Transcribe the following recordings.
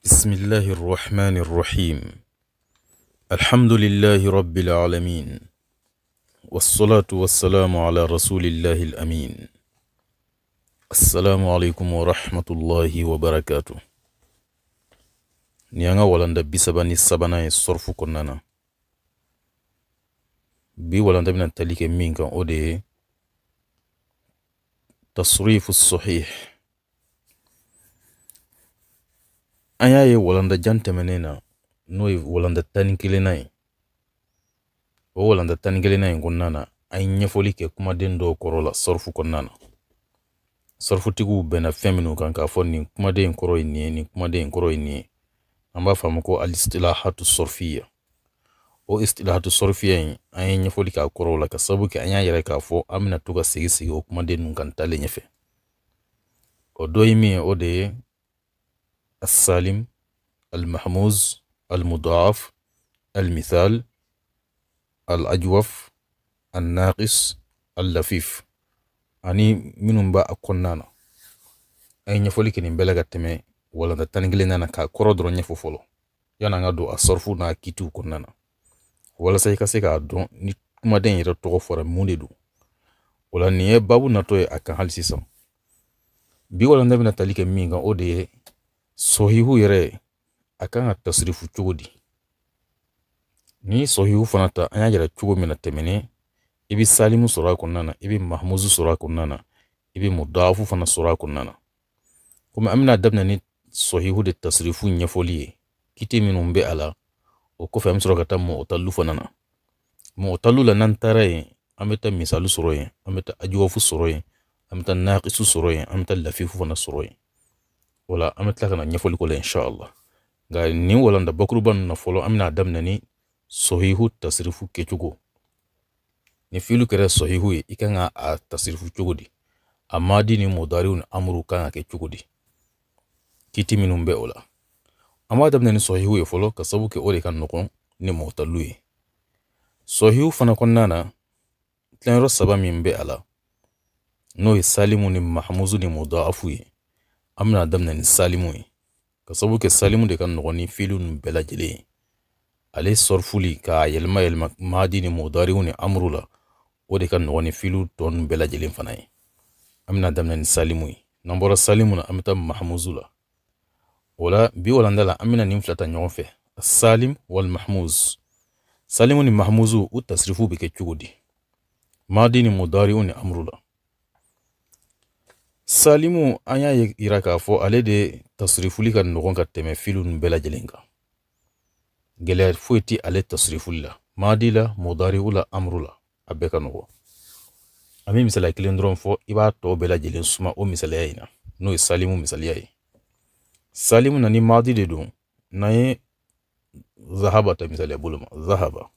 بسم الله الرحمن الرحيم الحمد لله رب العالمين والصلاة والسلام على رسول الله الأمين السلام عليكم ورحمة الله وبركاته نيانا ولندا بسباني سبانا الصرف كننا بي ولاندا بنا تليك مين كان أودي تصريف الصحيح An y'a ye walanda jan tɛmɛnen na n'o ye walanda tani ni kelenna ye o walanda tani ni kelenna ye kɔnɔna na an ye ɲɛfɔli kɛ kumaden dɔw kɔrɔ la sɔrifu kɔnɔna na sɔrifutigiw bɛnna fɛn minnu kan k'a fɔ nin kumaden in kɔrɔ ye nin ye nin kumaden in kɔrɔ ye nin ye an b'a faamu ko alistilahatu sɔrifiya o istilahatu sɔrifiya in an ye ɲɛfɔli k'a kɔrɔw la ka sabu kɛ an y'a yɛrɛ k'a fɔ an bɛna to ka segin segin o kumaden ninnu kan taalen ɲɛfɛ o dɔ ye min ye o de ye السالم المحموز المضاعف المثال الأجوف الناقص اللفيف ani minnu b'a a kɔnɔna na an ye ɲɛfɔli kɛ nin bɛɛ la ka tɛmɛ walanda tan kelen na na k'a kɔrɔ dɔrɔn ɲɛfɔ fɔlɔ yani an ka don a sɔrifu n'a kitiw kɔnɔna na walasa i ka se k'a dɔn ni kumaden yɛrɛ tɔgɔ fɔra mun de don o la nin ye babu natɔ ye a kan hali sisan bi walanda bɛna tali kɛ min kan o de ye Sɔhihu yɛrɛ a kan ka tasirifu cogo di n'i ye sɔhihu fana ta an y'a yira cogo min na tɛmɛnen i bɛ salimu sɔrɔ a kɔnɔna na i bɛ mahamuzu sɔrɔ a kɔnɔna na i bɛ mudafu fana sɔrɔ a kɔnɔna na komi an bɛna daminɛ ni sɔhihu de tasirifu ɲɛfɔli ye kite minnu bɛ a la o kɔfɛ an bɛ sɔrɔ ka taa mɔgɔtalu fana na mɔgɔtalu la n'an taara yen an bɛ taa misali sɔrɔ yen an bɛ taa ajiwafu sɔrɔ yen an bɛ taa naqisu sɔrɔ yen an bɛ taa lafifu fana sɔrɔ yen wala an bɛ tila ka na ɲɛfɔli ko la inshallah nka nin walanda bakuruba ninnu na fɔlɔ an bɛna daminɛ ni sɔhihu tasirifu kɛcogo ni fiilu kɛra sɔhihu ye i kan ka a tasirifu cogo di a madi ni mudariw ni amuru kan ka kɛ cogo di kiti minnu bɛ o la an b'a daminɛ ni sɔhihu ye fɔlɔ ka sabu kɛ o de ka nɔgɔn ni mɔtalu ye sɔhihu fana kɔnɔna na tilanyɔrɔ saba min bɛ a la n'o ye salimu ni mahamuzu ni mudaafu ye amna damna ni salimu ye ka sabu kɛ salimu de ka nɔgɔ ni fiiliw nu bɛɛ ye ale sɔrifuli k'a yɛlɛma yɛlɛma mahadi ni mudariw ni amuru la o de ka nɔgɔ ni fiiliw tɔ nu bɛɛ lajɛlen fana ye an bena ni salimu ye n'an bɔra salimu na an be taa mahamuzu la o la bi walanda la an bena nin fila ta ɲɔgɔn fɛ salim walmahmuz salimu ni mahamuzu u tasirifu be kɛ cogo di mahadi ni mudariu ni amuru la salimu an y'a yira k'a fɔ ale de tasirifuli ka nɔgɔn ka tɛmɛ filiw nu bɛɛ kan gɛlɛya foyi tɛ ale tasirifuli la maadi la mudariu la amuru la a bɛɛ ka nɔgɔ an be misaliya kelen dɔrɔn fɔ i b'a tɔɔ bɛɛ suma o misaliya yi na n'o ye salimu misaliya ye salimu na ni de don n'an ye zahaba ta misaliya bolo zahaba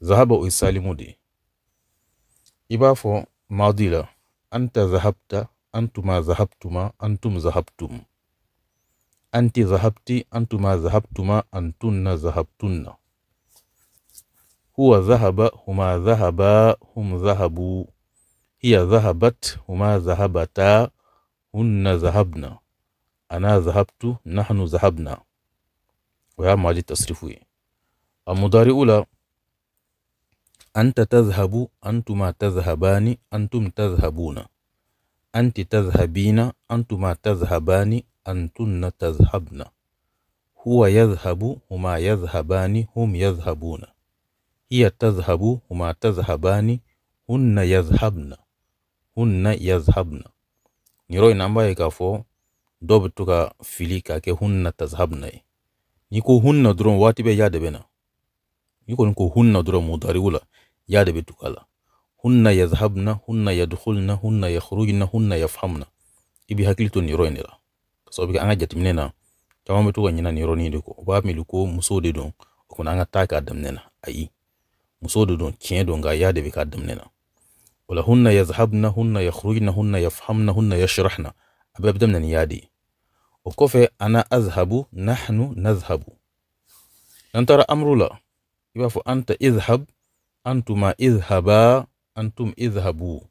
zahaba o ye salimu de i b'a fɔ maadi la anta zahabta أنتما ذهبتما أنتم ذهبتم أنت ذهبت أنتما ذهبتما أنتن ذهبتن هو ذهب هما ذهبا هم ذهبوا هي ذهبت هما ذهبتا هن ذهبنا أنا ذهبت نحن ذهبنا ويا ماضي تصرفوا المضارع الأولى أنت تذهب أنتما تذهبان أنتم تذهبون أنت تذهبين أنتما تذهبان أنتن تذهبن هو يذهب هما يذهبان هم يذهبون هي تذهب هما تذهبان هن يذهبن هن يذهبن نروي نمبا يكافو دوب توكا فيلي كاكي هن تذهبن نيكو هن درون واتي بي يادبنا نيكو نكو هن درون مداري ولا يادبي توكالا hunna yadhhabna hunna yadkhulna hunna yakhrujna hunna yafhamna ibi hakili to niro ne la sababu ka an ka na caman bɛ to ka ɲina nin yɔrɔnin b'a mi ko muso de don ko na anga taka taa k'a na ayi muso de don kien don ga yade bi bɛ k'a daminɛ na o hunna yadhhabna hunna yakhrujna hunna yafhamna hunna yashrahna a bɛɛ bɛ daminɛ ni y'a de ana azhabu nahnu nadhhabu antara amrula ibafu anta izhab antuma izhaba antum izhabu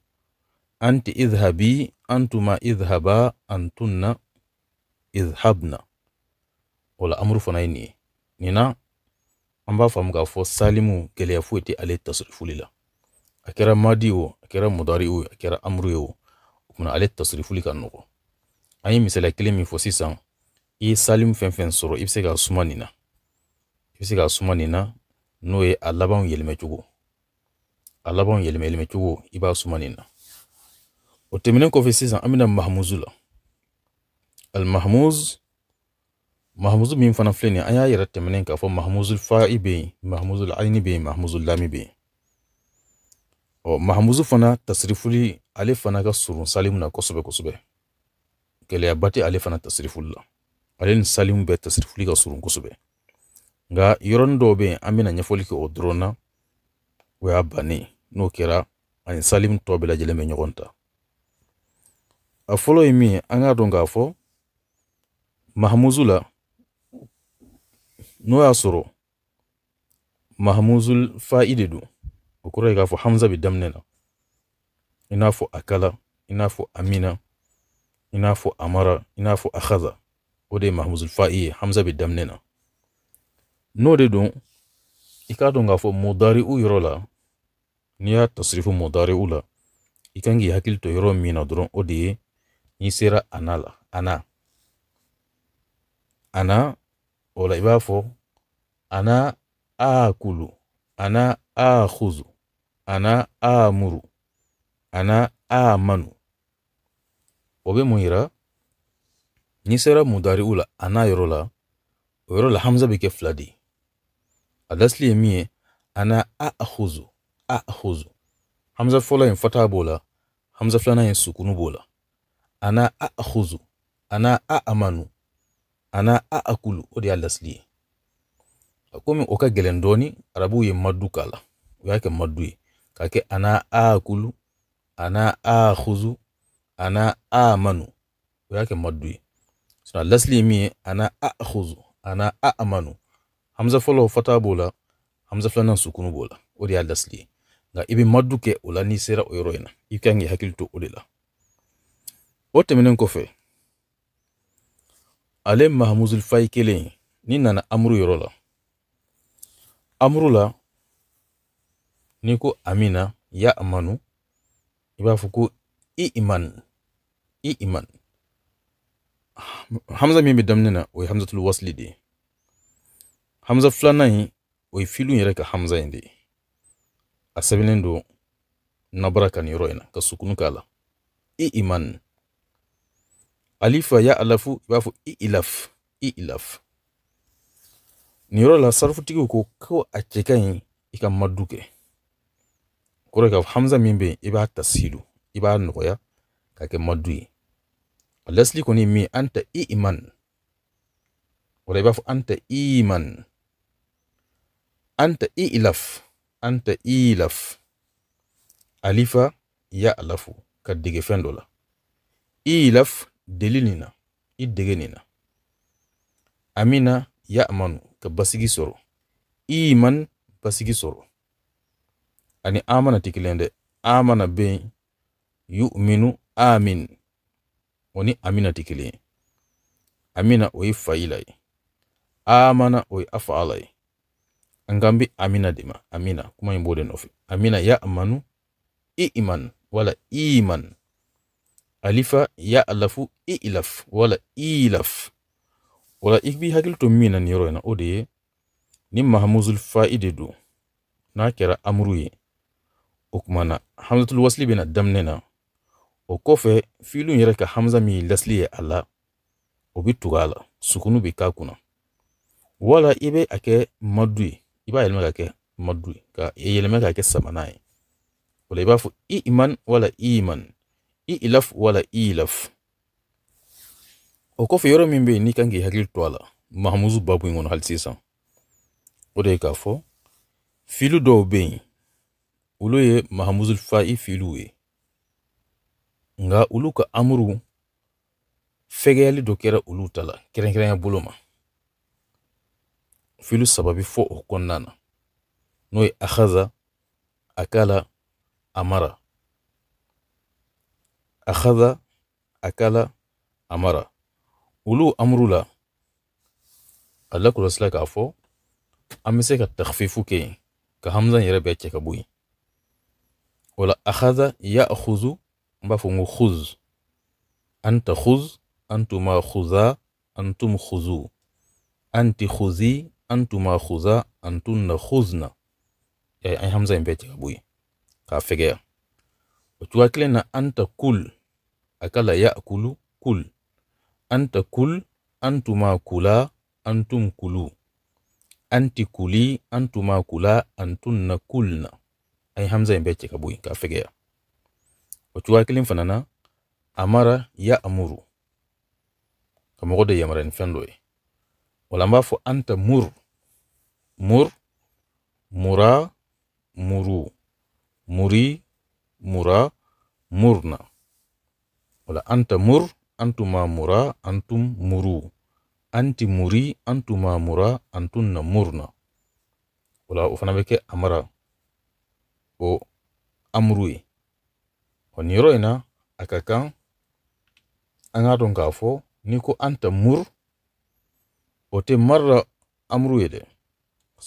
anti izhabi antuma izhaba antunna izhabna wala amuru fana ye nin ye nin an b'a faamu k'a fɔ salimu gɛlɛya foyi tɛ ale tasirifuli la a kɛra madi o a kɛra mudari o a kɛra amuru ye o o kumana ale tasirifuli ka nɔgɔ an ye misaliya kelen min fɔ sisan i ye salimu fɛn fɛn sɔrɔ i bɛ se k'a suma nin k'a suma nin na n'o ye a labanw yɛlɛmɛcogo a laban yɛlɛmɛ yɛlɛmɛ cogo i b'a suma na o tɛmɛnen kɔfɛ sisan an bɛna mahamuzu la alimahamuz mahamuzu min fana filɛ nin an y'a yɛrɛ tɛmɛnen k'a fɔ mahamuzu fa'i be yen mahamuzu ayini bɛ yen mahamuzu lami be yen ɔ mahamuzu fana tasirifuli ale fana ka surun salimu na kosɛbɛ kosɛbɛ gɛlɛyaba tɛ ale fana tasirifuli la ale ni salimu bɛɛ tasirifuli ka surun kosɛbɛ nka yɔrɔnin dɔw bɛ yen an bɛna ɲɛfɔli kɛ o dɔrɔn na o y'a bannen n'o kɛra ani salimu tɔ bɛɛ lajɛlen bɛ ɲɔgɔn ta a fɔlɔ ye min an k'a dɔn k'a fɔ mahamuzu la n'o y'a sɔrɔ mahamuzul fa'i de don o kɔrɔ ye k'a fɔ hamza bɛ daminɛ na i n'a fɔ akala i n'a fɔ amina i n'a fɔ amara i n'a fɔ akhaza o de ye mahamuzul fa'i ye hamza bɛ daminɛ na n'o de don i k'a dɔn k'a fɔ mudari'u yɔrɔ la n'i y'a tasirifu u la i kan k'i hakili to yɔrɔ min na dɔrɔn o de ye n'i sera ana la ana ana o la i b'a fɔ ana akulu ana akhuzu ana amuru ana amanu o be mun yira n'i sera u la ana yɔrɔ la o yɔrɔ la hamza be kɛ fila de ye a dasili ye min ye ana akhuzu hamza أأخذ همزة فلان فتح بولا ana فلان سكون ana أنا أأخذ أنا أأمن أنا أأكل ودي الله سليه komin oka gelendoni arabu ye maddu kala yake maddu ye kake ana akulu ana huzu ana amanu yake maddu ye suna lasli mi ana huzu ana amanu hamza fola fata bola hamza flanan sukunu bola odi lasli nga i bɛ madu kɛ o la n'i sera o yɔrɔ in na i kan k'i hakili to o de la o tɛmɛnen kɔfɛ ale mahamuzul fayi kelen n'i nana amuru yɔrɔ la amuru la n'i ko amina ya amanu i b'a fɔ ko i iman i iman hamza min bɛ daminɛ na o ye hamzatul wasili de ye hamza filanan in o ye filu yɛrɛ ka hamza in de ye a sɛbɛnnen don na ka nin yɔrɔ in ka sukunu k'a la i iman alifa ya alafu i b'a fɔ i ilaf i ilaf ni yɔrɔ la sarifutigiw ko ko a cɛ ka ɲi i ka madu kɛ kɔrɔ ka hamza min bɛ yen i b'a tasilu i b'a nɔgɔya ka kɛ madu ye a lasili kɔni min an ta i iman wala i b'a fɔ an ta iman an ta i ilaf anta ilaf alifa ya alafu ka dege fɛn dɔ la ilaf deli nin na i dege nin na amina ya amanu ka basigi sɔrɔ iman basigi sɔrɔ ani amana tɛ kelen dɛ amana bɛ yu'minu amin o ni amina tɛ kelen amina o ye fa'ila ye amana o ye afa'ala ye an amina dima amina kuma en nofi amina ya amanu i iman wala i iman alifa ya alafu i ilaf wala i ilaf wala ikbi hakil to min na nin yɔrɔ ni mahamuzul fa'ide du n'a kera amuru ye o hamzatul wasli bina damnena na o kɔfɛ fiilu yɛrɛ ka hamza mi lasili ye a la o bi tugu sukunu bɛ k'a wala ibe ake a madu ye i b'a yɛlɛma ka kɛ madu ye ka yɛlɛma ka kɛ samana ye o la i b'a fɔ i iman wala i iman i ilaf wala i ilaf o kɔfɛ yɔrɔ min bɛ yen n'i kan k'i hakili to a la mahamudu babu in kɔnɔ hali sisan o de ye k'a fɔ filu dɔw bɛ yen olu ye mahamudu fa'i filiw ye nka olu ka amuru fɛgɛyali dɔ kɛra olu ta la kɛrɛnkɛrɛnya bolo ma في له السببي فوق كون نانا نوي أخذ أكل أمر أخذ أكل أمر ولو أمر لا الله كل سلاك عفو أمسك التخفيف كي كهمزة يربي كبوي ولا أخذ يأخذ مفهوم خذ أنت خذ أنتما خذا أنتم خذوا أنت خذي antuma khuza antunna khuzna yayi ay hamza imbe cika buyi ka fegeya ocuwa kile na anta kul akala yakulu kul anta kul antuma kula antum kulu anti kuli antuma kula antunna kulna ay hamza imbe cika ka fegeya ocuwa kile fanana amara ya amuru kamogo de yamarani fendo ye wala mb'a anta muru Mur, mura, muru. Muri, mura, murna. Wala anta mur, antuma mura, antum muru. Anti muri, antuma mura, antunna murna. Wala o beke amara o amrui. ye. roina nin yɔrɔ in na anta mur o tɛ mara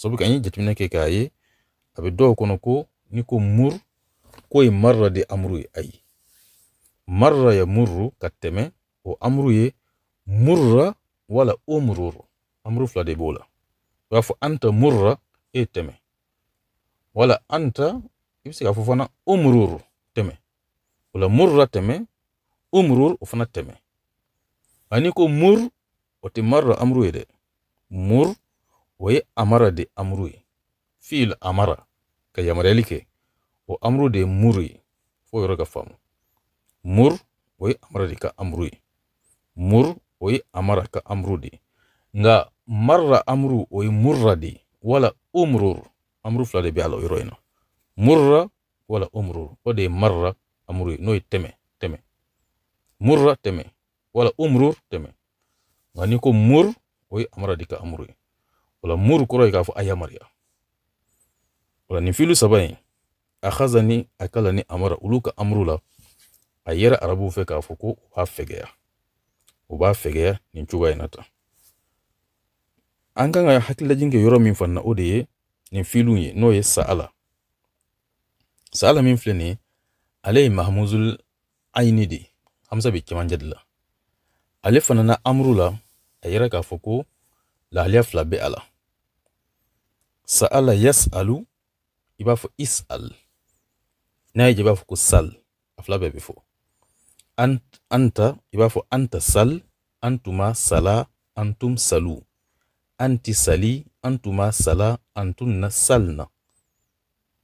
sabu an ye jateminɛ kɛ k'a ye a bɛ dɔw kɔnɔ ko ni ko mur ko ye marra de amuru ye marra ya murru ka tɛmɛ o amru ye murra wala umruru amuru fila de b'o la i b'a fɔ anta murra e tɛmɛ wala anta i k'a fɔ fana umruru tɛmɛ murra tɛmɛ umrur o fana tɛmɛ mur o marra amuru ye dɛ mur o ye amara de amuru ye fiil amara ka yamaruyali kɛ o amuru de ye muru ye fo yɔrɔ ka faamu mur o ye amara de ka amuru ye mur o ye amara ka amuru de nga marra amuru o ye murra de wala umrur amuru fila de bɛ a la o yɔrɔ in murra wala umrur o de ye marra amuru ye n'o ye tɛmɛ tɛmɛ murra tɛmɛ wala umrur tɛmɛ nka n'i ko mur o ye amara de ka amuru ye o la muru kɔrɔ ye k'a fɔ a yamariya filu saba in ni a kala ni amara olu ka amuru la a k'a fɔ ko u b'a u b'a fɛgɛya nin cogoya in na tan an kan ka min fana na o filu ye n'o ye sa'ala sa'ala min filɛ nin ye aini de hamsa bɛ cɛmancɛ de la ale fana na k'a fɔ ko l'alif la be ala sa'ala yas'alu i b'a fɔ is'al n'a ye jɛ i b'a fɔ ko sal a fila bɛɛ bɛ fɔ anta i b'a fɔ anta sal antuma sala antum salu anti sali antuma sala antunna salna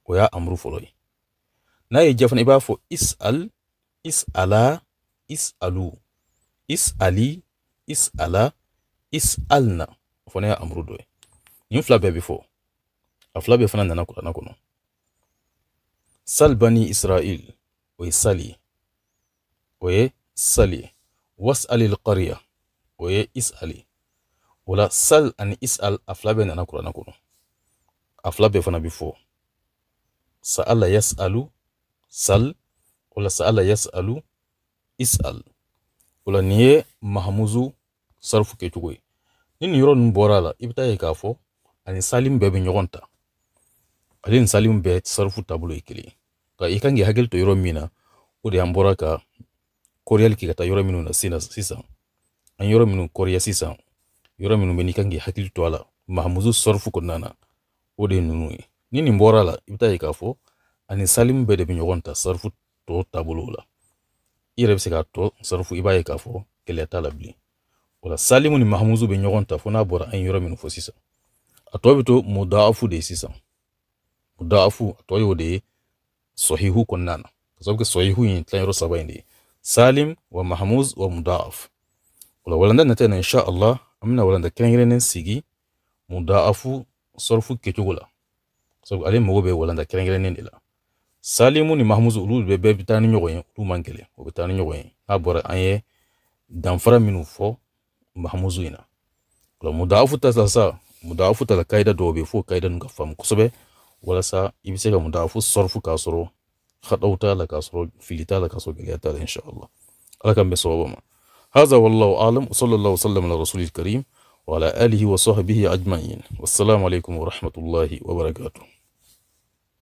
o y'a amuru fɔlɔ ye n'a ye jɛ fana i b'a fɔ is'al is'ala is'alu is'ali is'ala is'alna o ya ye amuru dɔ ye nin fila bɛɛ bɛ fɔ a fila bɛɛ fana nana kuranna kɔnɔ sali bani israil o sali ye sali ye wasali alqariya o isali o sal an isal a fila bɛɛ nana kuranna kɔnɔ a fila fana bɛ fɔ sa'ala yas'alu sal o la sa'ala yas'alu isal o niye nin ye mahamuzu sarufu kɛcogo ni nin yɔrɔ ninnu bɔra la i bɛ taa ye k'a fɔ ani salimu bɛɛ bɛ ɲɔgɔn ta ale ni salimu bɛɛ sarifu taabolo ye kelen nka i kan k'i hakili to yɔrɔ min na o de an bɔra ka kɔrɔyali kɛ ka taa yɔrɔ minnu na sisan an yɔrɔ minnu kɔrɔya sisan yɔrɔ minnu bɛ n'i kan k'i hakili to a la mahamudu sarifu kɔnɔna na o de ye ninnu ye ni nin bɔra la i bɛ taa ye k'a fɔ ani salimu bɛɛ de bɛ ɲɔgɔn ta sarifu tɔ taabolo la i yɛrɛ bɛ se k'a tɔ sarifu i b'a ye k'a fɔ gɛlɛya t'a la bilen wala salimu ni mahamuzu be ɲɔgɔn ta fo n'a bɔra an yɔrɔ minnu fɔ sisan a tɔ bɛ to mudaafu de ye sisan mudaafu a tɔ y'o de ye sahihu kɔnɔna na ka kɛ sahihu in tilanyɔrɔ saba in de ye salim wa mahamuz wa mudaaf wala la walanda nata na insha allah an bɛna walanda kɛrɛnkɛrɛnnen sigi mudaafu sɔrɔfu kɛcogo la sabu ale mago bɛ walanda kɛrɛnkɛrɛnnen de la salimu ni mahamuzu olu bɛɛ bɛ taa ni ɲɔgɔn ye olu man o bɛ taa ni ɲɔgɔn ye n'a bɔra an ye danfara minnu fɔ mahamuzu ina lo mudaafu ta sasa mudaafu ta la kaida dɔw fo kaida nga fam faamu wala walasa ibise ga mudafu ka mudaafu sɔrɔfu la k'a filita la k'a sɔrɔ gɛlɛya t'a insha allah ala k'an bɛ sababa ma هذا والله أعلم وصلى الله وسلم على رسول الكريم وعلى آله وصحبه أجمعين والسلام عليكم ورحمة الله وبركاته